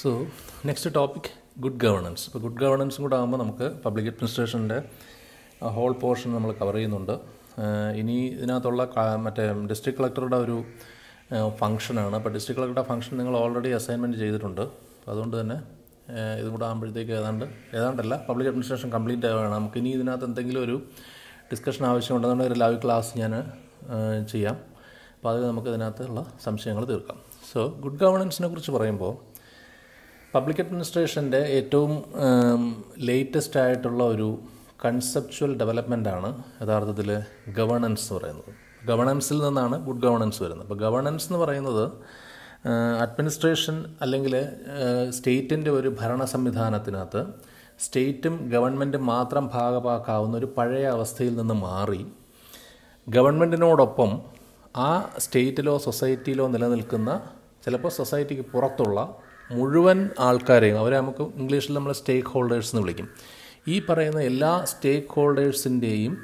So next topic good governance ഇപ്പോൾ good ഗവർണൻസും കൂടെ ആകുമ്പോൾ നമുക്ക് പബ്ലിക് അഡ്മിനിസ്ട്രേഷൻ്റെ ഹോൾ പോർഷൻ നമ്മൾ കവർ ചെയ്യുന്നുണ്ട് ഇനി ഇതിനകത്തുള്ള മറ്റേ ഡിസ്ട്രിക്ട് കളക്ടറുടെ ഒരു ഫംഗ്ഷനാണ് അപ്പോൾ ഡിസ്ട്രിക്ട് കളക്ടറുടെ ഫംഗ്ഷൻ നിങ്ങൾ ഓൾറെഡി അസൈൻമെൻറ്റ് ചെയ്തിട്ടുണ്ട് അപ്പോൾ അതുകൊണ്ട് തന്നെ ഇതും കൂടെ ആകുമ്പോഴത്തേക്ക് ഏതാണ്ട് ഏതാണ്ടല്ല പബ്ലിക് അഡ്മിനിസ്ട്രേഷൻ കംപ്ലീറ്റ് ആവുകയാണ് നമുക്ക് ഇനി ഇതിനകത്ത് എന്തെങ്കിലും ഒരു ഡിസ്കഷൻ ആവശ്യമുണ്ടെന്നുണ്ട് ഒരു ലൈവ് ക്ലാസ് ഞാൻ ചെയ്യാം അപ്പോൾ അത് നമുക്ക് ഇതിനകത്തുള്ള സംശയങ്ങൾ തീർക്കാം സോ ഗുഡ് ഗവർണൻസിനെ കുറിച്ച് പറയുമ്പോൾ പബ്ലിക് അഡ്മിനിസ്ട്രേഷൻ്റെ ഏറ്റവും ലേറ്റസ്റ്റ് ആയിട്ടുള്ള ഒരു കൺസെപ്ച്വൽ ഡെവലപ്മെൻ്റാണ് യഥാർത്ഥത്തിൽ ഗവേണൻസ് എന്ന് പറയുന്നത് ഗവേണൻസിൽ നിന്നാണ് ഗുഡ് ഗവേണൻസ് വരുന്നത് അപ്പോൾ ഗവേണൻസ് എന്ന് പറയുന്നത് അഡ്മിനിസ്ട്രേഷൻ അല്ലെങ്കിൽ സ്റ്റേറ്റിൻ്റെ ഒരു ഭരണ സംവിധാനത്തിനകത്ത് സ്റ്റേറ്റും ഗവൺമെൻറ്റും മാത്രം ഭാഗമാക്കാവുന്ന ഒരു പഴയ അവസ്ഥയിൽ നിന്ന് മാറി ഗവൺമെൻറ്റിനോടൊപ്പം ആ സ്റ്റേറ്റിലോ സൊസൈറ്റിയിലോ നിലനിൽക്കുന്ന ചിലപ്പോൾ സൊസൈറ്റിക്ക് പുറത്തുള്ള മുഴുവൻ ആൾക്കാരെയും അവരെ നമുക്ക് ഇംഗ്ലീഷിൽ നമ്മൾ സ്റ്റേക്ക് ഹോൾഡേഴ്സ് എന്ന് വിളിക്കും ഈ പറയുന്ന എല്ലാ സ്റ്റേക്ക് ഹോൾഡേഴ്സിൻ്റെയും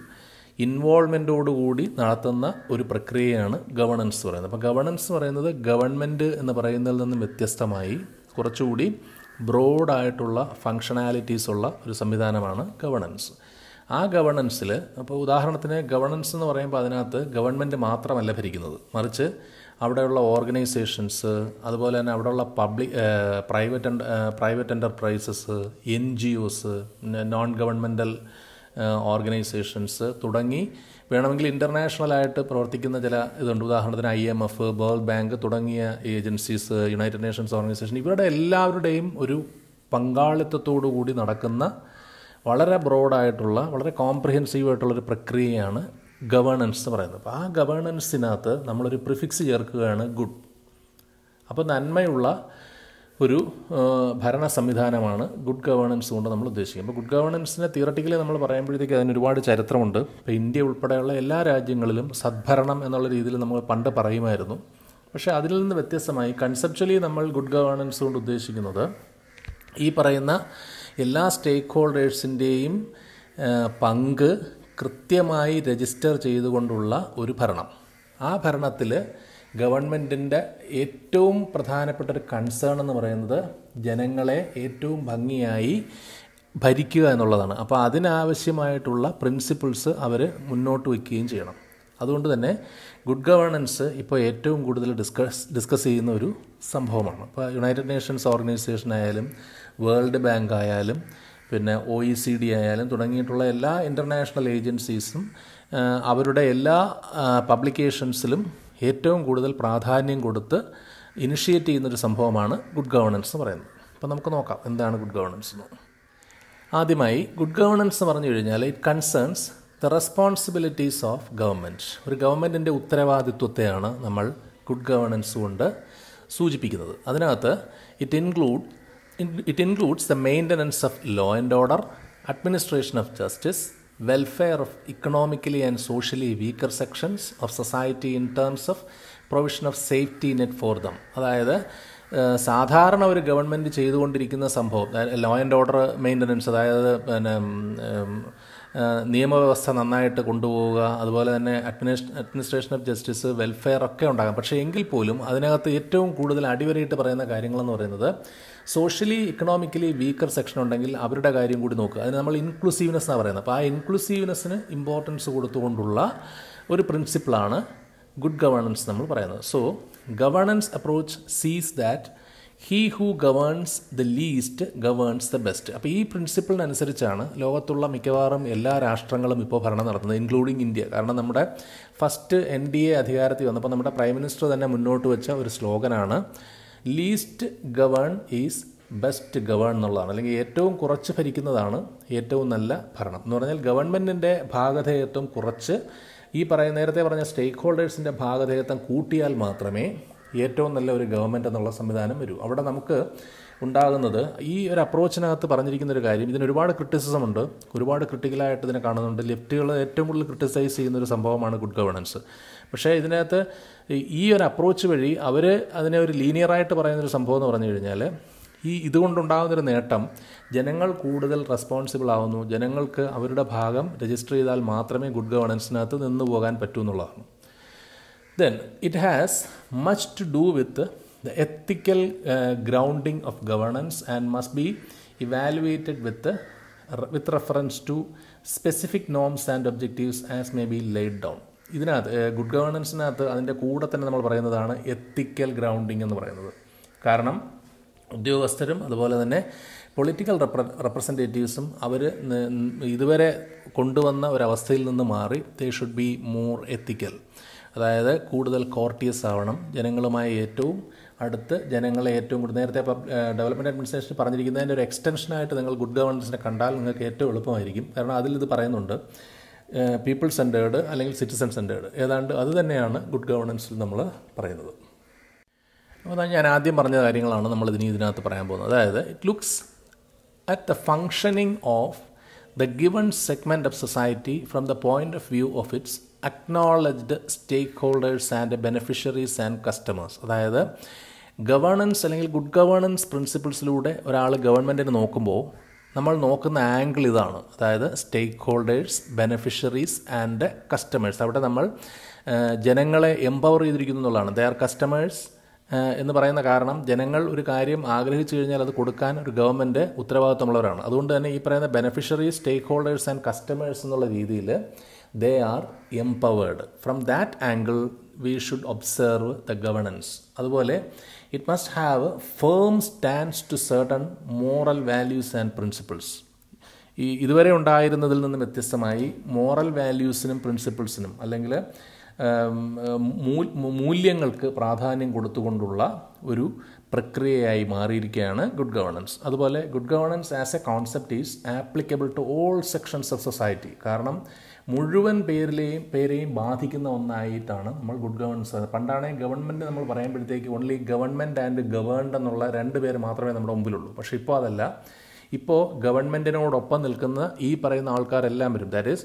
കൂടി നടത്തുന്ന ഒരു പ്രക്രിയയാണ് ഗവർണൻസ് പറയുന്നത് അപ്പോൾ ഗവർണൻസ് പറയുന്നത് ഗവൺമെൻറ് എന്ന് പറയുന്നതിൽ നിന്നും വ്യത്യസ്തമായി കുറച്ചുകൂടി ബ്രോഡായിട്ടുള്ള ഫങ്ഷണാലിറ്റീസ് ഉള്ള ഒരു സംവിധാനമാണ് ഗവർണൻസ് ആ ഗവർണൻസിൽ അപ്പോൾ ഉദാഹരണത്തിന് ഗവർണൻസ് എന്ന് പറയുമ്പോൾ അതിനകത്ത് ഗവൺമെൻറ് മാത്രമല്ല ഭരിക്കുന്നത് മറിച്ച് അവിടെയുള്ള ഓർഗനൈസേഷൻസ് അതുപോലെ തന്നെ അവിടെയുള്ള public private private enterprises N G Os non governmental organisations തുടങ്ങി വേണമെങ്കിൽ ഇൻ്റർനാഷണലായിട്ട് പ്രവർത്തിക്കുന്ന ചില ഇതുണ്ട് ഉദാഹരണത്തിന് I M F World Bank തുടങ്ങിയ ഏജൻസീസ് യുണൈറ്റഡ് നേഷൻസ് ഓർഗനൈസേഷൻ ഇവരുടെ എല്ലാവരുടെയും ഒരു പങ്കാളിത്തത്തോടു കൂടി നടക്കുന്ന വളരെ ബ്രോഡായിട്ടുള്ള വളരെ കോംപ്രിഹെൻസീവ് ആയിട്ടുള്ള ഒരു പ്രക്രിയയാണ് ഗവേണൻസ് എന്ന് പറയുന്നത് അപ്പോൾ ആ ഗവേണൻസിനകത്ത് നമ്മളൊരു പ്രിഫിക്സ് ചേർക്കുകയാണ് ഗുഡ് അപ്പോൾ നന്മയുള്ള ഒരു ഭരണ സംവിധാനമാണ് ഗുഡ് ഗവേണൻസ് കൊണ്ട് നമ്മൾ ഉദ്ദേശിക്കുന്നത് അപ്പോൾ ഗുഡ് ഗവേണൻസിനെ തിയറട്ടിക്കലി നമ്മൾ പറയുമ്പോഴത്തേക്ക് അതിന് ഒരുപാട് ചരിത്രമുണ്ട് ഇപ്പോൾ ഇന്ത്യ ഉൾപ്പെടെയുള്ള എല്ലാ രാജ്യങ്ങളിലും സദ്ഭരണം എന്നുള്ള രീതിയിൽ നമ്മൾ പണ്ട് പറയുമായിരുന്നു പക്ഷേ അതിൽ നിന്ന് വ്യത്യസ്തമായി കൺസെപ്ച്വലി നമ്മൾ ഗുഡ് ഗവേണൻസ് കൊണ്ട് ഉദ്ദേശിക്കുന്നത് ഈ പറയുന്ന എല്ലാ സ്റ്റേക്ക് ഹോൾഡേഴ്സിൻ്റെയും പങ്ക് കൃത്യമായി രജിസ്റ്റർ ചെയ്തുകൊണ്ടുള്ള ഒരു ഭരണം ആ ഭരണത്തിൽ ഗവൺമെൻറ്റിൻ്റെ ഏറ്റവും പ്രധാനപ്പെട്ട ഒരു കൺസേൺ എന്ന് പറയുന്നത് ജനങ്ങളെ ഏറ്റവും ഭംഗിയായി ഭരിക്കുക എന്നുള്ളതാണ് അപ്പോൾ അതിനാവശ്യമായിട്ടുള്ള പ്രിൻസിപ്പിൾസ് അവർ മുന്നോട്ട് വയ്ക്കുകയും ചെയ്യണം അതുകൊണ്ട് തന്നെ ഗുഡ് ഗവേണൻസ് ഇപ്പോൾ ഏറ്റവും കൂടുതൽ ഡിസ്കസ് ഡിസ്കസ് ചെയ്യുന്ന ഒരു സംഭവമാണ് ഇപ്പോൾ യുണൈറ്റഡ് നേഷൻസ് ഓർഗനൈസേഷൻ ആയാലും വേൾഡ് ബാങ്ക് ആയാലും പിന്നെ ഒ ഇ സി ഡി ആയാലും തുടങ്ങിയിട്ടുള്ള എല്ലാ ഇൻ്റർനാഷണൽ ഏജൻസീസും അവരുടെ എല്ലാ പബ്ലിക്കേഷൻസിലും ഏറ്റവും കൂടുതൽ പ്രാധാന്യം കൊടുത്ത് ഇനിഷ്യേറ്റ് ചെയ്യുന്നൊരു സംഭവമാണ് ഗുഡ് ഗവർണൻസ് എന്ന് പറയുന്നത് അപ്പോൾ നമുക്ക് നോക്കാം എന്താണ് ഗുഡ് ഗവർണൻസ് എന്ന് ആദ്യമായി ഗുഡ് ഗവർണൻസ് എന്ന് പറഞ്ഞു കഴിഞ്ഞാൽ it concerns the responsibilities of government ഒരു ഗവൺമെൻറ്റിൻ്റെ ഉത്തരവാദിത്വത്തെയാണ് നമ്മൾ ഗുഡ് ഗവർണൻസ് കൊണ്ട് സൂചിപ്പിക്കുന്നത് അതിനകത്ത് it include it includes the maintenance of law and order, administration of justice, welfare of economically and socially weaker sections of society in terms of provision of safety net for them അതായത് സാധാരണ ഒരു government ചെയ്തുകൊണ്ടിരിക്കുന്ന സംഭവം law and order maintenance അതായത് പിന്നെ നിയമവ്യവസ്ഥ നന്നായിട്ട് കൊണ്ടുപോവുക അതുപോലെ തന്നെ administra administration of justice welfare ഒക്കെ ഉണ്ടാകാം പക്ഷേ എങ്കിൽ പോലും അതിനകത്ത് ഏറ്റവും കൂടുതൽ അടിവരയിട്ട് പറയുന്ന കാര്യങ്ങളെന്ന് പറയുന്നത് സോഷ്യലി ഇക്കണോമിക്കലി വീക്കർ സെക്ഷൻ ഉണ്ടെങ്കിൽ അവരുടെ കാര്യം കൂടി നോക്കുക അതിന് നമ്മൾ ഇൻക്ലൂസീവ്നെസ് എന്നാണ് പറയുന്നത് അപ്പോൾ ആ ഇൻക്ലൂസീവ്നെസ്സിന് ഇമ്പോർട്ടൻസ് കൊടുത്തുകൊണ്ടുള്ള ഒരു പ്രിൻസിപ്പിളാണ് ഗുഡ് ഗവേണൻസ് നമ്മൾ പറയുന്നത് so governance approach sees that he who governs the least governs the best അപ്പോൾ ഈ പ്രിൻസിപ്പിളിനനുസരിച്ചാണ് ലോകത്തുള്ള മിക്കവാറും എല്ലാ രാഷ്ട്രങ്ങളും ഇപ്പോൾ ഭരണം നടത്തുന്നത് ഇൻക്ലൂഡിങ് ഇന്ത്യ കാരണം നമ്മുടെ ഫസ്റ്റ് എൻ ഡി എ അധികാരത്തിൽ വന്നപ്പോൾ നമ്മുടെ പ്രൈം മിനിസ്റ്റർ തന്നെ മുന്നോട്ട് വെച്ച ഒരു സ്ലോഗനാണ് least govern is best govern എന്നുള്ളതാണ് അല്ലെങ്കിൽ ഏറ്റവും കുറച്ച് ഭരിക്കുന്നതാണ് ഏറ്റവും നല്ല ഭരണം എന്ന് പറഞ്ഞാൽ ഗവൺമെൻറ്റിൻ്റെ ഭാഗധേയത്വം കുറച്ച് ഈ പറയുന്ന നേരത്തെ പറഞ്ഞ സ്റ്റേക്ക് ഹോൾഡേഴ്സിൻ്റെ ഭാഗധേയത്വം കൂട്ടിയാൽ മാത്രമേ ഏറ്റവും നല്ല ഒരു ഗവൺമെൻറ് എന്നുള്ള സംവിധാനം വരും അവിടെ നമുക്ക് ഉണ്ടാകുന്നത് ഈ ഒരു അപ്രോച്ചിനകത്ത് പറഞ്ഞിരിക്കുന്ന ഒരു കാര്യം ഇതിന് ഒരുപാട് ക്രിറ്റിസിസം ഉണ്ട് ഒരുപാട് ക്രിട്ടിക്കലായിട്ട് ഇതിനെ കാണുന്നുണ്ട് ലെഫ്റ്റുകൾ ഏറ്റവും കൂടുതൽ ക്രിട്ടിസൈസ് ചെയ്യുന്ന ഒരു സംഭവമാണ് ഗുഡ് ഗവർണൻസ് പക്ഷേ ഇതിനകത്ത് ഈ ഒരു അപ്രോച്ച് വഴി അവർ അതിനെ ഒരു ലീനിയറായിട്ട് പറയുന്നൊരു സംഭവം എന്ന് പറഞ്ഞു കഴിഞ്ഞാൽ ഈ ഇതുകൊണ്ടുണ്ടാകുന്നൊരു നേട്ടം ജനങ്ങൾ കൂടുതൽ റെസ്പോൺസിബിൾ ആവുന്നു ജനങ്ങൾക്ക് അവരുടെ ഭാഗം രജിസ്റ്റർ ചെയ്താൽ മാത്രമേ ഗുഡ് ഗവർണൻസിനകത്ത് നിന്ന് പോകാൻ പറ്റൂ എന്നുള്ളതാണ് then it has much to do with the ethical uh, grounding of governance and must be evaluated with the, with reference to specific norms and objectives as may be laid down ഇതിനകത്ത് good ഗവേണൻസിനകത്ത് അതിൻ്റെ കൂടെ തന്നെ നമ്മൾ പറയുന്നതാണ് എത്തിക്കൽ grounding എന്ന് പറയുന്നത് കാരണം ഉദ്യോഗസ്ഥരും അതുപോലെ തന്നെ പൊളിറ്റിക്കൽ റെപ്ര റെപ്രസെൻറ്റേറ്റീവ്സും അവർ ഇതുവരെ കൊണ്ടുവന്ന ഒരവസ്ഥയിൽ നിന്ന് മാറി they should be more ethical അതായത് കൂടുതൽ കോർട്ടിയസ് ആവണം ജനങ്ങളുമായി ഏറ്റവും അടുത്ത് ജനങ്ങളെ ഏറ്റവും കൂടുതൽ നേരത്തെ ഡെവലപ്മെൻറ്റ് അഡ്മിനിസ്ട്രേഷൻ പറഞ്ഞിരിക്കുന്നതിൻ്റെ ഒരു എക്സ്റ്റൻഷനായിട്ട് നിങ്ങൾ ഗുഡ് ഗവർണൻസിനെ കണ്ടാൽ നിങ്ങൾക്ക് ഏറ്റവും എളുപ്പമായിരിക്കും കാരണം അതിൽ ഇത് പറയുന്നുണ്ട് പീപ്പിൾ സെൻറ്റേർഡ് അല്ലെങ്കിൽ സിറ്റിസൺ സെൻറ്റേർഡ് ഏതാണ്ട് അത് തന്നെയാണ് ഗുഡ് ഗവർണൻസിൽ നമ്മൾ പറയുന്നത് അപ്പോൾ ഞാൻ ആദ്യം പറഞ്ഞ കാര്യങ്ങളാണ് നമ്മൾ ഇതിന് ഇതിനകത്ത് പറയാൻ പോകുന്നത് അതായത് it looks at the functioning of the given segment of society from the point of view of its acknowledged stakeholders and beneficiaries and customers അതായത് ഗവേണൻസ് അല്ലെങ്കിൽ ഗുഡ് ഗവേണൻസ് പ്രിൻസിപ്പിൾസിലൂടെ ഒരാൾ ഗവൺമെൻറ്റിനെ നോക്കുമ്പോൾ നമ്മൾ നോക്കുന്ന ആംഗിൾ ഇതാണ് അതായത് stakeholders beneficiaries and customers അവിടെ നമ്മൾ ജനങ്ങളെ എംപവർ ചെയ്തിരിക്കുന്നു എന്നുള്ളതാണ് ദേ ആർ കസ്റ്റമേഴ്സ് എന്ന് പറയുന്ന കാരണം ജനങ്ങൾ ഒരു കാര്യം ആഗ്രഹിച്ചു കഴിഞ്ഞാൽ അത് കൊടുക്കാൻ ഒരു ഗവൺമെൻറ് ഉത്തരവാദിത്തമുള്ളവരാണ് അതുകൊണ്ട് തന്നെ ഈ പറയുന്ന beneficiary stakeholders and customers എന്നുള്ള രീതിയിൽ they are empowered from that angle we should observe the governance അതുപോലെ it must have firm stands to certain moral values and principles ഈ ഇതുവരെ ഉണ്ടായിരുന്നതിൽ നിന്നും വ്യത്യസ്തമായി മോറൽ വാല്യൂസിനും പ്രിൻസിപ്പിൾസിനും അല്ലെങ്കിൽ മൂല്യങ്ങൾക്ക് പ്രാധാന്യം കൊടുത്തുകൊണ്ടുള്ള ഒരു പ്രക്രിയയായി മാറിയിരിക്കുകയാണ് ഗുഡ് ഗവർണൻസ് അതുപോലെ good governance as a concept is applicable to all sections of society കാരണം മുഴുവൻ പേരിലെയും പേരെയും ബാധിക്കുന്ന ഒന്നായിട്ടാണ് നമ്മൾ ഗുഡ് ഗവർണൻസ് പണ്ടാണെങ്കിൽ ഗവൺമെൻറ് നമ്മൾ പറയുമ്പോഴത്തേക്ക് ഓൺലി ഗവൺമെൻറ് ആൻഡ് ഗവേൺഡ് എന്നുള്ള രണ്ട് പേര് മാത്രമേ നമ്മുടെ മുമ്പിലുള്ളൂ പക്ഷേ ഇപ്പോൾ അതല്ല ഇപ്പോൾ ഗവൺമെൻറ്റിനോടൊപ്പം നിൽക്കുന്ന ഈ പറയുന്ന ആൾക്കാരെല്ലാം വരും that is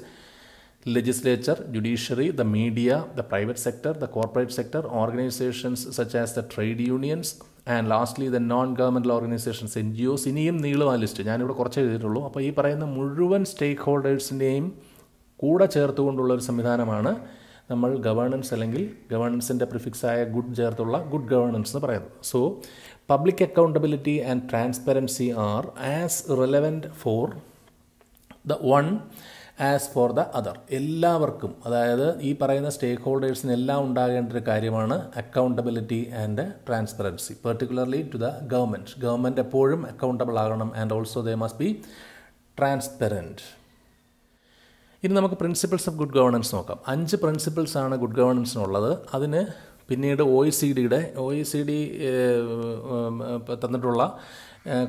legislature judiciary the media the private sector the corporate sector organisations such as the trade unions and lastly the non government organisations N G Os ഇനിയും നീളുവാ ലിസ്റ്റ് ഞാനിവിടെ കുറച്ച് എഴുതിയിട്ടുള്ളൂ അപ്പോൾ ഈ പറയുന്ന മുഴുവൻ സ്റ്റേക്ക് ഹോൾഡേഴ്സിൻ്റെയും കൂടെ ചേർത്തുകൊണ്ടുള്ള ഒരു സംവിധാനമാണ് നമ്മൾ ഗവേണൻസ് അല്ലെങ്കിൽ ഗവേണൻസിൻ്റെ പ്രിഫിക്സായ ഗുഡ് ചേർത്തുള്ള ഗുഡ് ഗവേണൻസ് എന്ന് പറയുന്നത് so public accountability and transparency are as relevant for the one as for the other എല്ലാവർക്കും അതായത് ഈ പറയുന്ന സ്റ്റേക്ക് ഹോൾഡേഴ്സിനെല്ലാം ഉണ്ടാകേണ്ട ഒരു കാര്യമാണ് accountability and transparency particularly to the government government എപ്പോഴും അക്കൗണ്ടബിൾ ആകണം and also they must be transparent ഇനി നമുക്ക് പ്രിൻസിപ്പിൾസ് ഓഫ് ഗുഡ് ഗവർണൻസ് നോക്കാം അഞ്ച് പ്രിൻസിപ്പിൾസ് ആണ് ഗുഡ് ഗവർണൻസിനുള്ളത് അതിന് പിന്നീട് ഒ ഇ സി ഡിയുടെ ഒ ഇ സി ഡി തന്നിട്ടുള്ള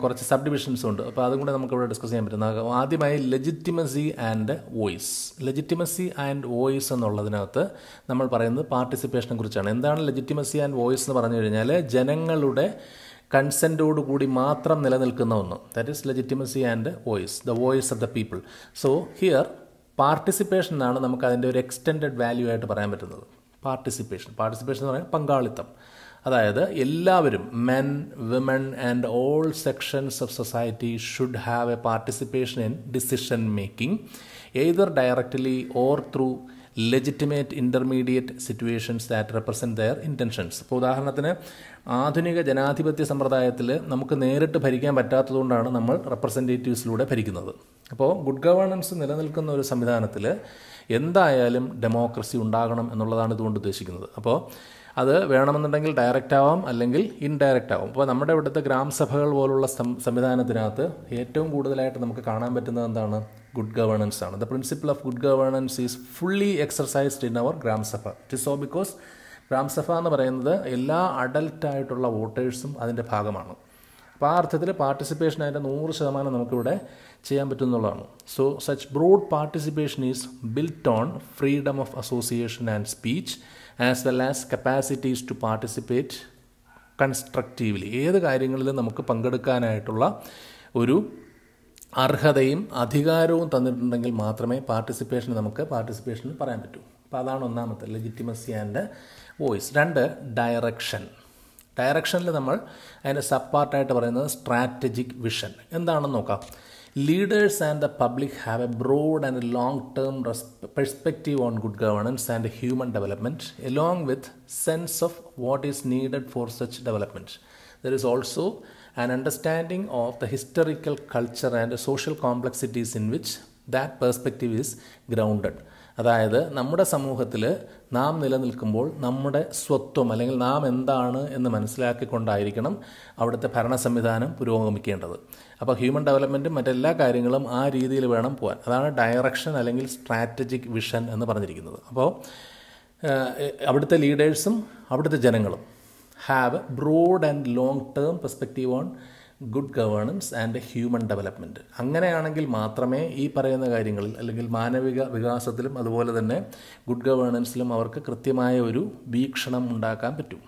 കുറച്ച് സബ് ഡിവിഷൻസും ഉണ്ട് അപ്പോൾ അതും കൂടെ നമുക്കിവിടെ ഡിസ്കസ് ചെയ്യാൻ പറ്റുന്ന ആദ്യമായി legitimacy and voice legitimacy and voice എന്നുള്ളതിനകത്ത് നമ്മൾ പറയുന്നത് പാർട്ടിസിപ്പേഷനെ കുറിച്ചാണ് എന്താണ് ലെജിറ്റിമസി ആൻഡ് വോയിസ് എന്ന് പറഞ്ഞു കഴിഞ്ഞാൽ ജനങ്ങളുടെ കൂടി മാത്രം നിലനിൽക്കുന്ന ഒന്ന് that is legitimacy and voice the voice of the people so here participation എന്നാണ് നമുക്ക് അതിൻ്റെ ഒരു എക്സ്റ്റെൻഡഡ് വാല്യൂ ആയിട്ട് പറയാൻ പറ്റുന്നത് പാർട്ടിസിപ്പേഷൻ പാർട്ടിസിപ്പേഷൻ എന്ന് പറയുന്നത് പങ്കാളിത്തം അതായത് എല്ലാവരും men women and all sections of society should have a participation in decision making either directly or through legitimate intermediate situations that represent their intentions ഇപ്പോൾ ഉദാഹരണത്തിന് ആധുനിക ജനാധിപത്യ സമ്പ്രദായത്തിൽ നമുക്ക് നേരിട്ട് ഭരിക്കാൻ പറ്റാത്തതുകൊണ്ടാണ് നമ്മൾ റെപ്രസെൻറ്റേറ്റീവ്സിലൂടെ ഭരിക്കുന്നത് അപ്പോൾ ഗുഡ് ഗവേണൻസ് നിലനിൽക്കുന്ന ഒരു സംവിധാനത്തിൽ എന്തായാലും ഡെമോക്രസി ഉണ്ടാകണം എന്നുള്ളതാണ് ഇതുകൊണ്ട് ഉദ്ദേശിക്കുന്നത് അപ്പോൾ അത് വേണമെന്നുണ്ടെങ്കിൽ ഡയറക്റ്റ് ആവാം അല്ലെങ്കിൽ ഇൻഡയറക്റ്റ് ആവും അപ്പോൾ നമ്മുടെ ഇവിടുത്തെ ഗ്രാമസഭകൾ പോലുള്ള സംവിധാനത്തിനകത്ത് ഏറ്റവും കൂടുതലായിട്ട് നമുക്ക് കാണാൻ പറ്റുന്നത് എന്താണ് ഗുഡ് ഗവേണൻസ് ആണ് the principle of good governance is fully exercised in our gram sabha it is so because gram sabha എന്ന് പറയുന്നത് എല്ലാ അഡൽട്ടായിട്ടുള്ള വോട്ടേഴ്സും അതിൻ്റെ ഭാഗമാണ് അപ്പോൾ ആ അർത്ഥത്തിൽ പാർട്ടിസിപ്പേഷൻ അതിൻ്റെ നൂറ് ശതമാനം നമുക്കിവിടെ ചെയ്യാൻ പറ്റുന്നുള്ളതാണ് so such broad participation is built on freedom of association and speech as well as capacities to participate constructively ഏത് കാര്യങ്ങളിലും നമുക്ക് പങ്കെടുക്കാനായിട്ടുള്ള ഒരു അർഹതയും അധികാരവും തന്നിട്ടുണ്ടെങ്കിൽ മാത്രമേ പാർട്ടിസിപ്പേഷൻ നമുക്ക് പാർട്ടിസിപ്പേഷൻ പറയാൻ പറ്റൂ അപ്പോൾ അതാണ് ഒന്നാമത്തെ ലെജിറ്റിമസി ആൻഡ് വോയിസ് രണ്ട് ഡയറക്ഷൻ ഡയറക്ഷനിൽ നമ്മൾ അതിൻ്റെ സബ് പാർട്ടായിട്ട് പറയുന്നത് സ്ട്രാറ്റജിക് വിഷൻ എന്താണെന്ന് നോക്കാം Leaders and the public have a broad and long-term perspective on good governance and human development along with sense of what is needed for such development. There is also an understanding of the historical culture and the social complexities in which that perspective is grounded. അതായത് നമ്മുടെ സമൂഹത്തിൽ നാം നിലനിൽക്കുമ്പോൾ നമ്മുടെ സ്വത്വം അല്ലെങ്കിൽ നാം എന്താണ് എന്ന് മനസ്സിലാക്കിക്കൊണ്ടായിരിക്കണം അവിടുത്തെ ഭരണ സംവിധാനം പുരോഗമിക്കേണ്ടത് അപ്പോൾ ഹ്യൂമൻ ഡെവലപ്മെൻറ്റും മറ്റെല്ലാ കാര്യങ്ങളും ആ രീതിയിൽ വേണം പോകാൻ അതാണ് ഡയറക്ഷൻ അല്ലെങ്കിൽ സ്ട്രാറ്റജിക് വിഷൻ എന്ന് പറഞ്ഞിരിക്കുന്നത് അപ്പോൾ അവിടുത്തെ ലീഡേഴ്സും അവിടുത്തെ ജനങ്ങളും have a broad and long term perspective on good governance and human development അങ്ങനെയാണെങ്കിൽ മാത്രമേ ഈ പറയുന്ന കാര്യങ്ങളിൽ അല്ലെങ്കിൽ മാനവിക വികാസത്തിലും അതുപോലെ തന്നെ ഗുഡ് ഗവേണൻസിലും അവർക്ക് കൃത്യമായ ഒരു വീക്ഷണം ഉണ്ടാക്കാൻ പറ്റും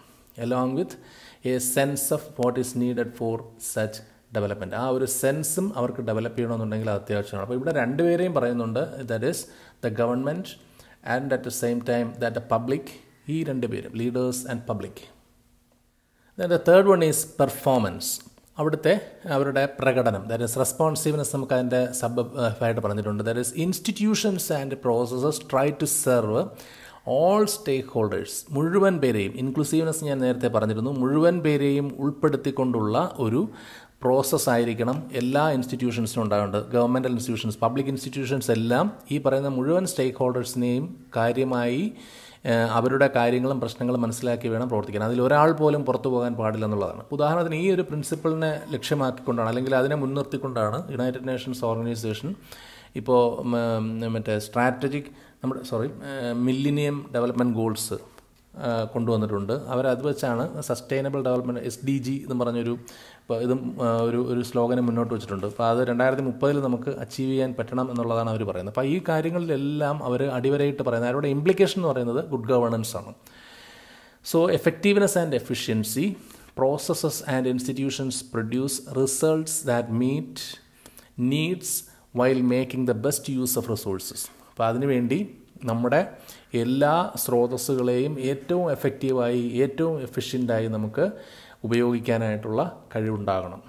along with a sense of what is needed for such development ആ ഒരു സെൻസും അവർക്ക് ഡെവലപ്പ് ചെയ്യണമെന്നുണ്ടെങ്കിൽ അത് അത്യാവശ്യമാണ് അപ്പോൾ ഇവിടെ രണ്ടുപേരെയും പറയുന്നുണ്ട് that is the government and at the same time that a public ഈ രണ്ട് പേരും leaders and public the third one is performance അവിടുത്തെ അവരുടെ പ്രകടനം ദാറ്റ് ഈസ് റെസ്പോൺസീവ്നെസ് നമുക്ക് അതിൻ്റെ സബ് ആയിട്ട് പറഞ്ഞിട്ടുണ്ട് that is institutions and processes try to serve all stakeholders മുഴുവൻ പേരെയും ഇൻക്ലൂസീവ്നെസ് ഞാൻ നേരത്തെ പറഞ്ഞിരുന്നു മുഴുവൻ പേരെയും ഉൾപ്പെടുത്തിക്കൊണ്ടുള്ള ഒരു പ്രോസസ്സ് ആയിരിക്കണം എല്ലാ ഇൻസ്റ്റിറ്റ്യൂഷൻസിനും ഉണ്ടാകുന്നുണ്ട് ഗവൺമെൻറ് ഇൻസ്റ്റിറ്റ്യൂഷൻസ് പബ്ലിക് ഇൻസ്റ്റിറ്റ്യൂഷൻസ് എല്ലാം ഈ പറയുന്ന മുഴുവൻ സ്റ്റേക്ക് ഹോൾഡേഴ്സിനെയും കാര്യമായി അവരുടെ കാര്യങ്ങളും പ്രശ്നങ്ങളും മനസ്സിലാക്കി വേണം പ്രവർത്തിക്കാൻ അതിൽ ഒരാൾ പോലും പുറത്തു പോകാൻ പാടില്ല എന്നുള്ളതാണ് ഉദാഹരണത്തിന് ഈ ഒരു പ്രിൻസിപ്പിളിനെ ലക്ഷ്യമാക്കിക്കൊണ്ടാണ് അല്ലെങ്കിൽ അതിനെ മുൻനിർത്തിക്കൊണ്ടാണ് യുണൈറ്റഡ് നേഷൻസ് ഓർഗനൈസേഷൻ ഇപ്പോൾ മറ്റേ സ്ട്രാറ്റജിക് നമ്മുടെ സോറി മില്ലിനിയം ഡെവലപ്മെൻറ്റ് ഗോൾസ് കൊണ്ടുവന്നിട്ടുണ്ട് അവരത് വെച്ചാണ് sustainable development S D G എന്ന് പറഞ്ഞൊരു ഇപ്പോൾ ഇതും ഒരു ഒരു സ്ലോഗനെ മുന്നോട്ട് വെച്ചിട്ടുണ്ട് അപ്പോൾ അത് രണ്ടായിരത്തി മുപ്പതിൽ നമുക്ക് അച്ചീവ് ചെയ്യാൻ പറ്റണം എന്നുള്ളതാണ് അവർ പറയുന്നത് അപ്പോൾ ഈ കാര്യങ്ങളിലെല്ലാം അവർ അടിവരയിട്ട് പറയുന്നത് അവരുടെ ഇംപ്ലിക്കേഷൻ എന്ന് പറയുന്നത് ഗുഡ് ഗവർണൻസ് ആണ് so effectiveness and efficiency processes and institutions produce results that meet needs while making the best use of resources അപ്പോൾ അതിനുവേണ്ടി നമ്മുടെ എല്ലാ സ്രോതസ്സുകളെയും ഏറ്റവും എഫക്റ്റീവായി ഏറ്റവും എഫിഷ്യൻ്റായി നമുക്ക് ഉപയോഗിക്കാനായിട്ടുള്ള കഴിവുണ്ടാകണം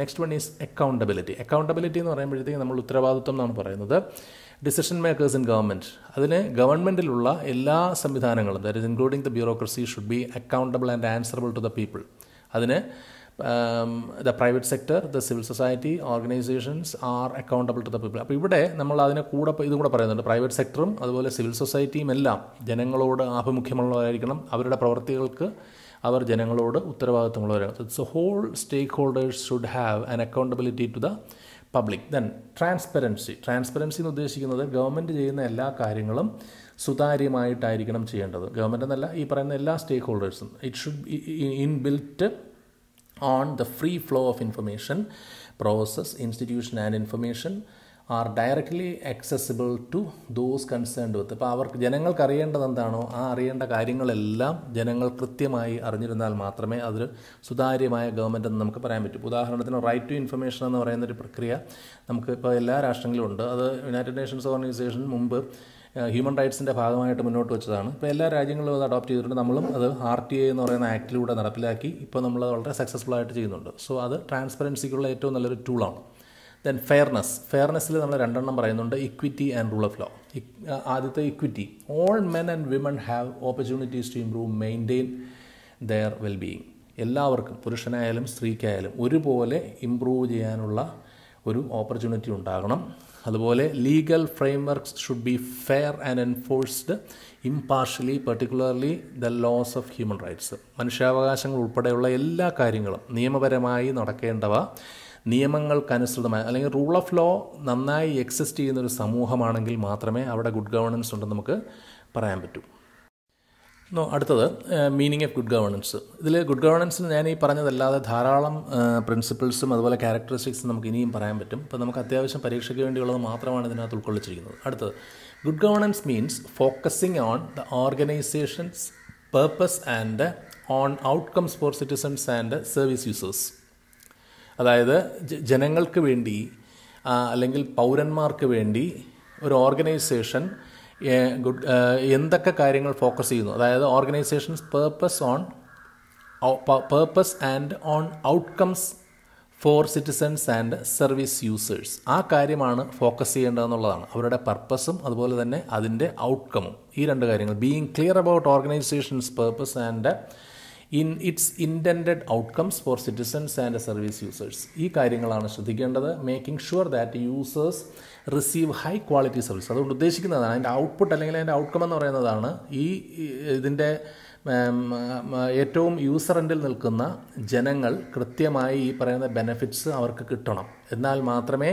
next one is accountability accountability എന്ന് പറയുമ്പോഴത്തേക്കും നമ്മൾ ഉത്തരവാദിത്വം എന്നാണ് പറയുന്നത് ഡിസിഷൻ മേക്കേഴ്സ് ഇൻ ഗവൺമെൻറ് അതിന് ഗവൺമെൻറ്റിലുള്ള എല്ലാ സംവിധാനങ്ങളും that is including the bureaucracy should be accountable and answerable to the people അതിന് um, the private sector, the civil society, organizations are accountable to the people. അപ്പോൾ ഇവിടെ നമ്മൾ അതിനെ കൂടെ ഇതും കൂടെ പറയുന്നുണ്ട് പ്രൈവറ്റ് സെക്ടറും അതുപോലെ സിവിൽ സൊസൈറ്റിയും എല്ലാം ജനങ്ങളോട് ആഭിമുഖ്യമുള്ളവരായിരിക്കണം അവരുടെ പ്രവർത്തികൾക്ക് അവർ ജനങ്ങളോട് ഉത്തരവാദിത്തമുള്ളവരാണ് it's whole stakeholders should have an accountability to the public then transparency transparency എന്ന് ഉദ്ദേശിക്കുന്നത് ഗവൺമെൻറ് ചെയ്യുന്ന എല്ലാ കാര്യങ്ങളും സുതാര്യമായിട്ടായിരിക്കണം ചെയ്യേണ്ടത് ഗവൺമെൻറ് എന്നല്ല ഈ പറയുന്ന എല്ലാ സ്റ്റേക്ക് ഹോൾഡേഴ്സും it should in built on the free flow of information, process, institution, and information are directly accessible to those concerned with അപ്പോൾ അവർക്ക് ജനങ്ങൾക്ക് അറിയേണ്ടത് എന്താണോ ആ അറിയേണ്ട കാര്യങ്ങളെല്ലാം ജനങ്ങൾ കൃത്യമായി അറിഞ്ഞിരുന്നാൽ മാത്രമേ അതൊരു സുതാര്യമായ ഗവൺമെൻറ് എന്ന് നമുക്ക് പറയാൻ പറ്റൂ ഉദാഹരണത്തിന് റൈറ്റ് ടു ഇൻഫർമേഷൻ എന്ന് പറയുന്നൊരു പ്രക്രിയ നമുക്ക് ഇപ്പോൾ എല്ലാ രാഷ്ട്രങ്ങളിലും ഉണ്ട് അത് യുണൈറ്റഡ് നേഷൻസ് ഓർഗനൈസേഷൻ മുമ്പ് ഹ്യൂമൻ റൈറ്റ്സിൻ്റെ ഭാഗമായിട്ട് മുന്നോട്ട് വെച്ചതാണ് ഇപ്പോൾ എല്ലാ രാജ്യങ്ങളും അത് അഡോപ്റ്റ് ചെയ്തിട്ടുണ്ട് നമ്മളും അത് ആർ ടി ഐ എന്ന് പറയുന്ന ആക്റ്റിലൂടെ നടപ്പിലാക്കി ഇപ്പോൾ നമ്മളത് വളരെ സക്സസ്ഫുൾ ആയിട്ട് ചെയ്യുന്നുണ്ട് സോ അത് ട്രാൻസ്പെറൻസിക്കുള്ള ഏറ്റവും നല്ലൊരു ടൂളാണ് ദെൻ ഫെയർനെസ് ഫെയർനെസ്സിൽ നമ്മൾ രണ്ടെണ്ണം പറയുന്നുണ്ട് equity and rule of law ആദ്യത്തെ equity all men and women have opportunities to improve maintain their well wellbeing എല്ലാവർക്കും പുരുഷനായാലും സ്ത്രീക്കായാലും ഒരുപോലെ ഇമ്പ്രൂവ് ചെയ്യാനുള്ള ഒരു ഓപ്പർച്യൂണിറ്റി ഉണ്ടാകണം അതുപോലെ legal frameworks should be fair and enforced impartially particularly the laws of human rights മനുഷ്യാവകാശങ്ങൾ ഉൾപ്പെടെയുള്ള എല്ലാ കാര്യങ്ങളും നിയമപരമായി നടക്കേണ്ടവ നിയമങ്ങൾക്കനുസൃതമായ അല്ലെങ്കിൽ റൂൾ ഓഫ് ലോ നന്നായി എക്സിസ്റ്റ് ചെയ്യുന്ന ഒരു സമൂഹമാണെങ്കിൽ മാത്രമേ അവിടെ ഗുഡ് ഗവർണൻസ് ഉണ്ടെന്ന് നമുക്ക് പറയാൻ പറ്റൂ അടുത്തത് മീനിങ് ഓഫ് ഗുഡ് ഗവർണൻസ് ഇതിൽ ഗുഡ് ഗവേണൻസിന് ഞാൻ ഈ പറഞ്ഞതല്ലാതെ ധാരാളം പ്രിൻസിപ്പിൾസും അതുപോലെ ക്യാരക്ടറിസ്റ്റിക്സും നമുക്ക് ഇനിയും പറയാൻ പറ്റും അപ്പോൾ നമുക്ക് അത്യാവശ്യം പരീക്ഷയ്ക്ക് വേണ്ടിയുള്ളത് മാത്രമാണ് ഇതിനകത്ത് ഉൾക്കൊള്ളിച്ചിരിക്കുന്നത് അടുത്തത് good governance means focusing on the organisation's purpose and on outcomes for citizens and service users അതായത് ജനങ്ങൾക്ക് വേണ്ടി അല്ലെങ്കിൽ പൗരന്മാർക്ക് വേണ്ടി ഒരു ഓർഗനൈസേഷൻ ഗുഡ് എന്തൊക്കെ കാര്യങ്ങൾ ഫോക്കസ് ചെയ്യുന്നു അതായത് organisation's purpose on purpose and on outcomes for citizens and service users ആ കാര്യമാണ് ഫോക്കസ് ചെയ്യേണ്ടതെന്നുള്ളതാണ് അവരുടെ പർപ്പസും അതുപോലെ തന്നെ അതിൻ്റെ ഔട്ട്കമും ഈ രണ്ട് കാര്യങ്ങൾ being clear about organisation's purpose and in its intend outcomes for citizens and service users ഈ കാര്യങ്ങളാണ് ശ്രദ്ധിക്കേണ്ടത് making sure that users receive high quality service അതുകൊണ്ട് ഉദ്ദേശിക്കുന്നതാണ് അതിൻ്റെ ഔട്ട്പുട്ട് അല്ലെങ്കിൽ അതിൻ്റെ ഔട്ട്കം എന്ന് പറയുന്നതാണ് ഈ ഇതിൻ്റെ ഏറ്റവും യൂസർ എൻഡിൽ നിൽക്കുന്ന ജനങ്ങൾ കൃത്യമായി ഈ പറയുന്ന ബെനഫിറ്റ്സ് അവർക്ക് കിട്ടണം എന്നാൽ മാത്രമേ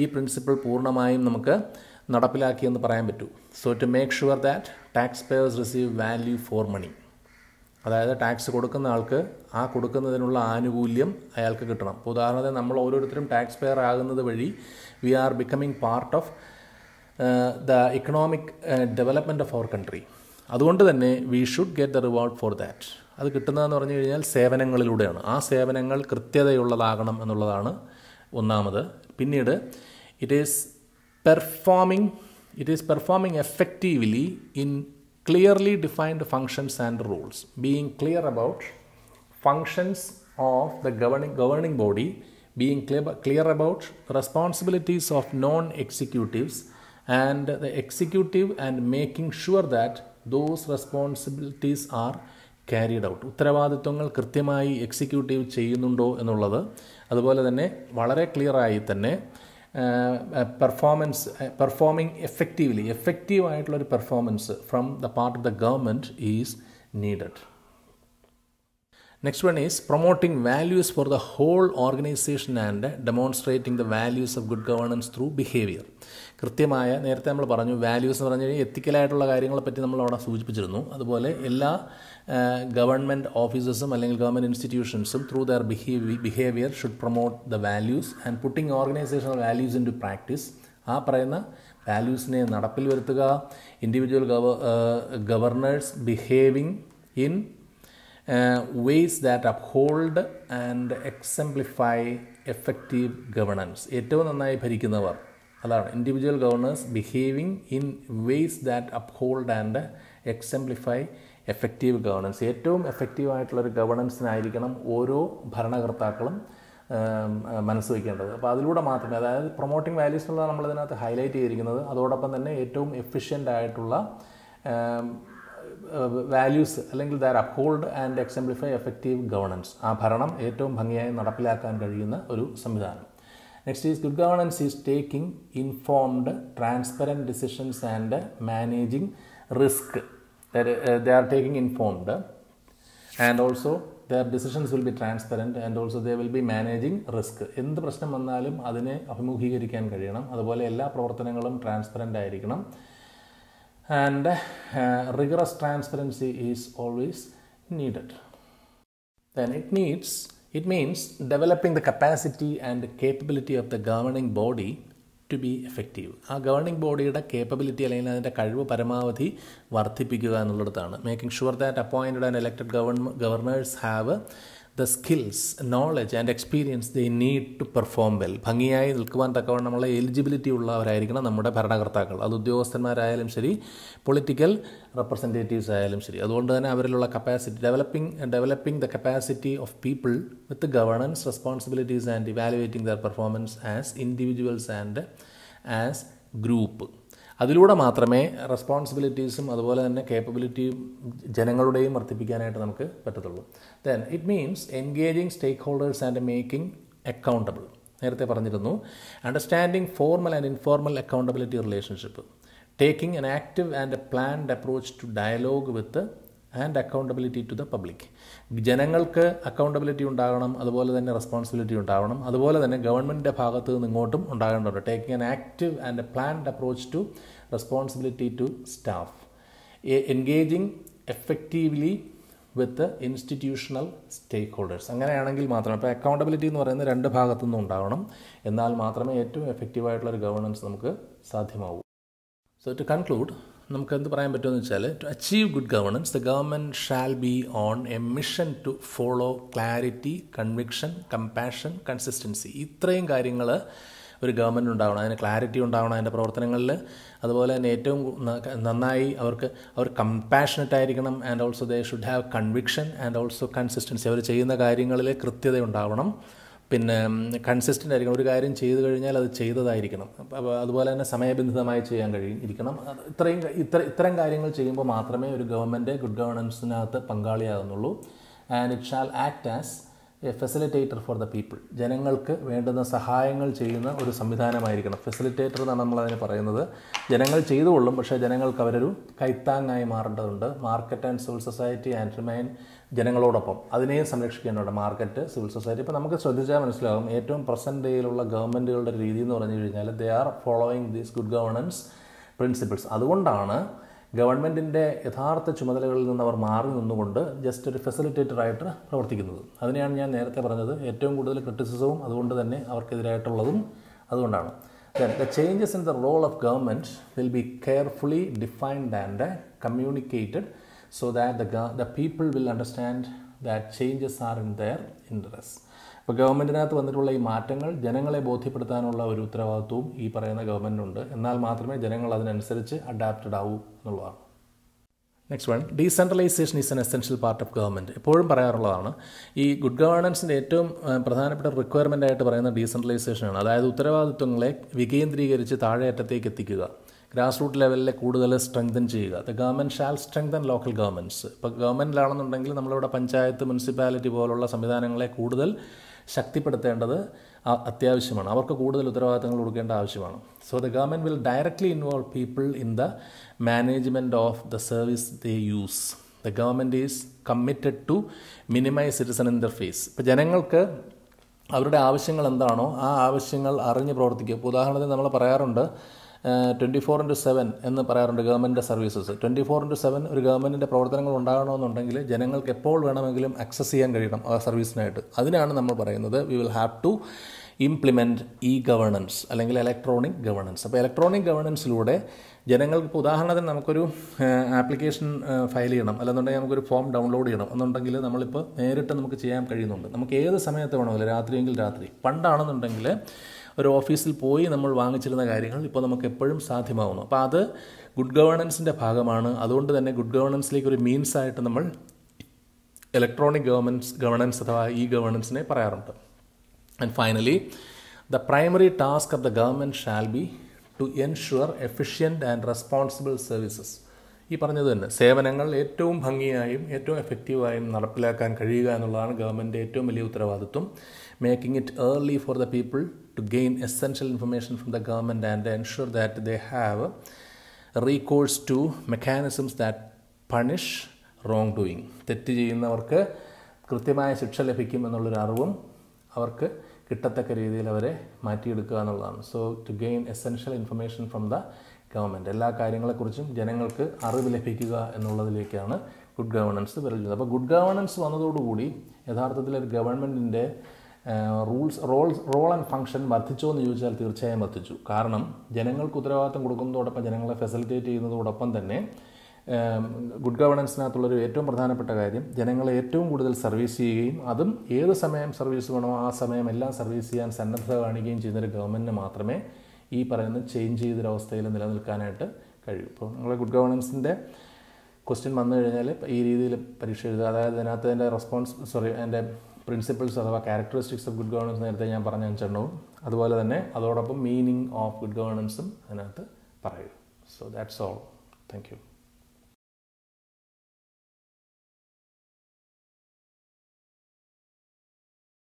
ഈ പ്രിൻസിപ്പിൾ പൂർണ്ണമായും നമുക്ക് നടപ്പിലാക്കിയെന്ന് പറയാൻ പറ്റൂ so to make sure that taxpayers receive value for money അതായത് ടാക്സ് കൊടുക്കുന്ന ആൾക്ക് ആ കൊടുക്കുന്നതിനുള്ള ആനുകൂല്യം അയാൾക്ക് കിട്ടണം അപ്പോൾ ഉദാഹരണത്തിന് നമ്മൾ ഓരോരുത്തരും ടാക്സ് പെയർ ആകുന്നത് വഴി we are becoming part of the economic development of our country അതുകൊണ്ട് തന്നെ we should get the reward for that അത് കിട്ടുന്നതെന്ന് പറഞ്ഞു കഴിഞ്ഞാൽ സേവനങ്ങളിലൂടെയാണ് ആ സേവനങ്ങൾ കൃത്യതയുള്ളതാകണം എന്നുള്ളതാണ് ഒന്നാമത് പിന്നീട് it is performing it is performing effectively in clearly defined functions and rules. Being clear about functions of the governing, governing body, being clear, clear about responsibilities of non-executives and the executive and making sure that those responsibilities are carried out ഉത്തരവാദിത്വങ്ങൾ കൃത്യമായി executive ചെയ്യുന്നുണ്ടോ എന്നുള്ളത് അതുപോലെ തന്നെ വളരെ ക്ലിയറായി തന്നെ performance performing effectively effective performance from the part of the government is needed next one is promoting values for the whole organisation and demonstrating the values of good governance through behaviour കൃത്യമായ നേരത്തെ നമ്മൾ പറഞ്ഞു values എന്ന് പറഞ്ഞു കഴിഞ്ഞാൽ എത്തിക്കലായിട്ടുള്ള കാര്യങ്ങളെ പറ്റി നമ്മൾ അവിടെ സൂചിപ്പിച്ചിരുന്നു അതുപോലെ എല്ലാ ഗവൺമെൻറ് ഓഫീസസും അല്ലെങ്കിൽ ഗവൺമെൻറ് ഇൻസ്റ്റിറ്റ്യൂഷൻസും through their behave behaviour should promote the values and putting organisational values into practice ആ പറയുന്ന വാല്യൂസിനെ നടപ്പിൽ വരുത്തുക ഇൻഡിവിജ്വൽ ഗവ governors behaving in ways that hold and exemplify effective governance ഏറ്റവും നന്നായി ഭരിക്കുന്നവർ അതാണ് individual governors behaving in ways that hold and exemplify effective governance ഏറ്റവും എഫക്റ്റീവായിട്ടുള്ളൊരു ഗവർണൻസിനായിരിക്കണം ഓരോ ഭരണകർത്താക്കളും മനസ്സ് വയ്ക്കേണ്ടത് അപ്പോൾ അതിലൂടെ മാത്രമേ അതായത് പ്രൊമോട്ടിംഗ് വാല്യൂസ് എന്നുള്ളത് നമ്മളിതിനകത്ത് ഹൈലൈറ്റ് ചെയ്തിരിക്കുന്നത് അതോടൊപ്പം തന്നെ ഏറ്റവും എഫിഷ്യൻ്റായിട്ടുള്ള ആയിട്ടുള്ള വാല്യൂസ് അല്ലെങ്കിൽ they uphold and exemplify effective governance ആ ഭരണം ഏറ്റവും ഭംഗിയായി നടപ്പിലാക്കാൻ കഴിയുന്ന ഒരു സംവിധാനം next is good governance is taking informed transparent decisions and managing risk they are taking informed and also their decisions will be transparent and also they will be managing risk എന്ത് പ്രശ്നം വന്നാലും അതിനെ അഭിമുഖീകരിക്കാൻ കഴിയണം അതുപോലെ എല്ലാ പ്രവർത്തനങ്ങളും ട്രാൻസ്പെറൻ്റ് ആയിരിക്കണം and uh, rigorous transparency is always needed. Then it needs it means developing the capacity and capability of the governing body to be effective. A governing ബോഡിയുടെ കേപ്പബിലിറ്റി അല്ലെങ്കിൽ അതിൻ്റെ കഴിവ് പരമാവധി വർദ്ധിപ്പിക്കുക എന്നുള്ളതാണ് making sure that appointed and elected ഗവർണ governors have the skills knowledge and experience the need to perform well ഭംഗിയായി നിൽക്കുവാൻ തക്കവണ്ണം നമ്മളെ എലിജിബിലിറ്റി ഉള്ളവരായിരിക്കണം നമ്മുടെ ഭരണകർത്താക്കൾ അത് ഉദ്യോഗസ്ഥന്മാരായാലും ശരി പൊളിറ്റിക്കൽ റെപ്രസെൻറ്റേറ്റീവ്സ് ആയാലും ശരി അതുകൊണ്ട് തന്നെ അവരിലുള്ള capacity developing developing the capacity of people with governance responsibilities and evaluating their performance as individuals and as group അതിലൂടെ മാത്രമേ റെസ്പോൺസിബിലിറ്റീസും അതുപോലെ തന്നെ കേപ്പബിലിറ്റിയും ജനങ്ങളുടെയും വർദ്ധിപ്പിക്കാനായിട്ട് നമുക്ക് പറ്റത്തുള്ളൂ then it means engaging stakeholders and making accountable നേരത്തെ പറഞ്ഞിരുന്നു understanding formal and informal accountability relationship taking an active and a planned approach to dialogue with and accountability to the public ജനങ്ങൾക്ക് അക്കൗണ്ടബിലിറ്റി ഉണ്ടാകണം അതുപോലെ തന്നെ responsibility ഉണ്ടാകണം അതുപോലെ തന്നെ ഗവൺമെൻറ്റിൻ്റെ ഭാഗത്ത് നിന്ന് ഇങ്ങോട്ടും ഉണ്ടാകേണ്ടതുണ്ട് taking an active and a planned approach to responsibility to staff engaging effectively with institutional stakeholders അങ്ങനെയാണെങ്കിൽ മാത്രമേ അപ്പോൾ അക്കൗണ്ടബിലിറ്റി എന്ന് പറയുന്നത് രണ്ട് ഭാഗത്തു നിന്നും ഉണ്ടാവണം എന്നാൽ മാത്രമേ ഏറ്റവും എഫക്റ്റീവായിട്ടുള്ള ഒരു ഗവർണൻസ് നമുക്ക് സാധ്യമാവൂ സോ ടു കൺക്ലൂഡ് നമുക്കെന്ത് പറയാൻ പറ്റുമെന്ന് വെച്ചാൽ to achieve good governance the government shall be on a mission to follow clarity conviction compassion consistency ഇത്രയും കാര്യങ്ങൾ ഒരു ഗവൺമെൻറ് ഉണ്ടാവണം അതിന് ക്ലാരിറ്റി ഉണ്ടാവണം അതിൻ്റെ പ്രവർത്തനങ്ങളിൽ അതുപോലെ തന്നെ ഏറ്റവും നന്നായി അവർക്ക് അവർ കമ്പാഷനറ്റ് ആയിരിക്കണം and also they should have conviction and also consistency അവർ ചെയ്യുന്ന കാര്യങ്ങളിൽ കൃത്യത ഉണ്ടാവണം പിന്നെ കൺസിസ്റ്റൻ്റ് ആയിരിക്കണം ഒരു കാര്യം ചെയ്തു കഴിഞ്ഞാൽ അത് ചെയ്തതായിരിക്കണം അപ്പോൾ അതുപോലെ തന്നെ സമയബന്ധിതമായി ചെയ്യാൻ കഴിയും ഇരിക്കണം ഇത്രയും ഇത്ര ഇത്തരം കാര്യങ്ങൾ ചെയ്യുമ്പോൾ മാത്രമേ ഒരു ഗവൺമെൻറ് ഗുഡ് ഗവർണൻസിനകത്ത് പങ്കാളിയാകുന്നുള്ളൂ and it shall act as a facilitator for the people ജനങ്ങൾക്ക് വേണ്ടുന്ന സഹായങ്ങൾ ചെയ്യുന്ന ഒരു സംവിധാനമായിരിക്കണം ഫെസിലിറ്റേറ്റർ എന്നാണ് നമ്മളതിനെ പറയുന്നത് ജനങ്ങൾ ചെയ്തുകൊള്ളും പക്ഷേ ജനങ്ങൾക്ക് അവരൊരു കൈത്താങ്ങായി മാറേണ്ടതുണ്ട് market and civil society and remain ജനങ്ങളോടൊപ്പം അതിനെയും സംരക്ഷിക്കേണ്ടതുണ്ട് മാർക്കറ്റ് സിവിൽ സൊസൈറ്റി ഇപ്പോൾ നമുക്ക് ശ്രദ്ധിച്ചാൽ മനസ്സിലാകും ഏറ്റവും പ്രസൻറ്റ് ഡേയിലുള്ള ഗവൺമെൻറ്റുകളുടെ രീതി എന്ന് പറഞ്ഞു കഴിഞ്ഞാൽ they are following these good governance principles അതുകൊണ്ടാണ് ഗവൺമെൻറ്റിൻ്റെ യഥാർത്ഥ ചുമതലകളിൽ നിന്ന് അവർ മാറി നിന്നുകൊണ്ട് ജസ്റ്റ് ഒരു ഫെസിലിറ്റേറ്ററായിട്ട് പ്രവർത്തിക്കുന്നത് അതിനെയാണ് ഞാൻ നേരത്തെ പറഞ്ഞത് ഏറ്റവും കൂടുതൽ ക്രിറ്റിസിസവും അതുകൊണ്ട് തന്നെ അവർക്കെതിരായിട്ടുള്ളതും അതുകൊണ്ടാണ് the changes in the role of government will be carefully defined and communicated so that the the people will understand that changes are in their interest അപ്പോൾ ഗവൺമെൻറ്റിനകത്ത് വന്നിട്ടുള്ള ഈ മാറ്റങ്ങൾ ജനങ്ങളെ ബോധ്യപ്പെടുത്താനുള്ള ഒരു ഉത്തരവാദിത്വവും ഈ പറയുന്ന ഗവൺമെൻറ്റിനുണ്ട് എന്നാൽ മാത്രമേ ജനങ്ങൾ അതിനനുസരിച്ച് അഡാപ്റ്റഡ് ആവൂ എന്നുള്ളതാണ് next one decentralisation is an essential part of government എപ്പോഴും പറയാറുള്ളതാണ് ഈ ഗുഡ് ഗവേണൻസിൻ്റെ ഏറ്റവും പ്രധാനപ്പെട്ട റിക്വയർമെൻ്റ് ആയിട്ട് പറയുന്ന ഡീസെൻട്രലൈസേഷനാണ് അതായത് ഉത്തരവാദിത്വങ്ങളെ വികേന്ദ്രീകരിച്ച് താഴെയറ്റത്തേക്ക് എത്തിക്കുക ഗ്രാസ് റൂട്ട് ലെവലിലെ കൂടുതൽ സ്ട്രെങ്തൻ ചെയ്യുക the government shall strengthen local governments ഇപ്പോൾ ഗവൺമെൻറ്റിലാണെന്നുണ്ടെങ്കിൽ നമ്മളിവിടെ പഞ്ചായത്ത് മുനിസിപ്പാലിറ്റി പോലുള്ള സംവിധാനങ്ങളെ കൂടുതൽ ശക്തിപ്പെടുത്തേണ്ടത് അത്യാവശ്യമാണ് അവർക്ക് കൂടുതൽ ഉത്തരവാദിത്തങ്ങൾ കൊടുക്കേണ്ട ആവശ്യമാണ് so the government will directly involve people in the management of the service they use the government is committed to minimise citizen interface ഇപ്പോൾ ജനങ്ങൾക്ക് അവരുടെ ആവശ്യങ്ങൾ എന്താണോ ആ ആവശ്യങ്ങൾ അറിഞ്ഞ് പ്രവർത്തിക്കുക ഉദാഹരണത്തിന് നമ്മൾ പറയാറുണ്ട് ട്വൻറ്റി ഫോർ ഇൻറ്റു സെവൻ എന്ന് പറയാറുണ്ട് government services twenty four into seven ഒരു ഗവൺമെൻറ്റിൻ്റെ പ്രവർത്തനങ്ങൾ ഉണ്ടാകണമെന്നുണ്ടെങ്കിൽ ജനങ്ങൾക്ക് എപ്പോൾ വേണമെങ്കിലും ആക്സസ് ചെയ്യാൻ കഴിയണം ആ സർവീസിനായിട്ട് അതിനാണ് നമ്മൾ പറയുന്നത് we will have to implement e governance അല്ലെങ്കിൽ ഇലക്ട്രോണിക് ഗവർണൻസ് അപ്പോൾ ഇലക്ട്രോണിക് ഗവർണൻസിലൂടെ ജനങ്ങൾക്ക് ഇപ്പോൾ ഉദാഹരണത്തിന് നമുക്കൊരു ആപ്ലിക്കേഷൻ ഫയൽ ചെയ്യണം അല്ലെന്നുണ്ടെങ്കിൽ നമുക്കൊരു ഫോം ഡൗൺലോഡ് ചെയ്യണം എന്നുണ്ടെങ്കിൽ നമ്മളിപ്പോൾ നേരിട്ട് നമുക്ക് ചെയ്യാൻ കഴിയുന്നുണ്ട് നമുക്ക് ഏത് സമയത്ത് വേണമല്ലോ രാത്രിയെങ്കിൽ രാത്രി പണ്ടാണെന്നുണ്ടെങ്കിൽ ഒരു ഓഫീസിൽ പോയി നമ്മൾ വാങ്ങിച്ചിരുന്ന കാര്യങ്ങൾ ഇപ്പോൾ നമുക്ക് എപ്പോഴും സാധ്യമാവുന്നു അപ്പോൾ അത് ഗുഡ് ഗവേണൻസിൻ്റെ ഭാഗമാണ് അതുകൊണ്ട് തന്നെ ഗുഡ് ഗവേണൻസിലേക്ക് ഒരു മീൻസ് ആയിട്ട് നമ്മൾ ഇലക്ട്രോണിക് ഗവൺമെൻസ് ഗവേണൻസ് അഥവാ ഇ ഗവേണൻസിനെ പറയാറുണ്ട് and finally the primary task of the government shall be to ensure efficient and responsible services ഈ പറഞ്ഞത് തന്നെ സേവനങ്ങൾ ഏറ്റവും ഭംഗിയായും ഏറ്റവും എഫക്റ്റീവായും നടപ്പിലാക്കാൻ കഴിയുക എന്നുള്ളതാണ് ഗവൺമെൻറ് ഏറ്റവും വലിയ ഉത്തരവാദിത്വം making it early for the people to gain essential information from the government and ensure that they have recourse to mechanisms that punish wrongdoing തെറ്റ് ചെയ്യുന്നവർക്ക് കൃത്യമായ ശിക്ഷ ലഭിക്കും എന്നുള്ളൊരു അറിവും അവർക്ക് കിട്ടത്തക്ക രീതിയിൽ അവരെ മാറ്റിയെടുക്കുക എന്നുള്ളതാണ് so to gain essential information from the government എല്ലാ കാര്യങ്ങളെക്കുറിച്ചും ജനങ്ങൾക്ക് അറിവ് ലഭിക്കുക എന്നുള്ളതിലേക്കാണ് ഗുഡ് ഗവർണൻസ് വരുന്നത് അപ്പോൾ ഗുഡ് ഗവർണൻസ് വന്നതോടുകൂടി യഥാർത്ഥത്തിൽ ഒരു ഗവൺമെൻറ്റിൻ്റെ rules roles role and function വർദ്ധിച്ചോ എന്ന് ചോദിച്ചാൽ തീർച്ചയായും വർദ്ധിച്ചു കാരണം ജനങ്ങൾക്ക് ഉത്തരവാദിത്തം കൊടുക്കുന്നതോടൊപ്പം ജനങ്ങളെ ഫെസിലിറ്റേറ്റ് ചെയ്യുന്നതോടൊപ്പം തന്നെ ഗുഡ് ഗവർണൻസിനകത്തുള്ളൊരു ഏറ്റവും പ്രധാനപ്പെട്ട കാര്യം ജനങ്ങളെ ഏറ്റവും കൂടുതൽ സർവീസ് ചെയ്യുകയും അതും ഏത് സമയം സർവീസ് വേണോ ആ സമയം എല്ലാം സർവീസ് ചെയ്യാൻ സന്നദ്ധത കാണിക്കുകയും ചെയ്യുന്നൊരു ഗവൺമെൻറ്റിന് മാത്രമേ ഈ പറയുന്ന ചേഞ്ച് ചെയ്തൊരവസ്ഥയിൽ നിലനിൽക്കാനായിട്ട് കഴിയും ഇപ്പോൾ നിങ്ങളെ ഗുഡ് ഗവർണൻസിൻ്റെ ക്വസ്റ്റ്യൻ വന്നു കഴിഞ്ഞാൽ ഈ രീതിയിൽ പരീക്ഷ എഴുതുക അതായത് അതിനകത്ത് എൻ്റെ റെസ്പോൺസ് സോറി എൻ്റെ പ്രിൻസിപ്പിൾസ് അഥവാ ക്യാരക്ടറിസ്റ്റിക്സ് ഓഫ് ഗുഡ് ഗവർണൻസ് നേരത്തെ ഞാൻ പറഞ്ഞ അഞ്ചെണ്ണവും അതുപോലെ തന്നെ അതോടൊപ്പം മീനിങ് ഓഫ് ഗുഡ് ഗവർണൻസും അതിനകത്ത് പറയുക so that's all thank U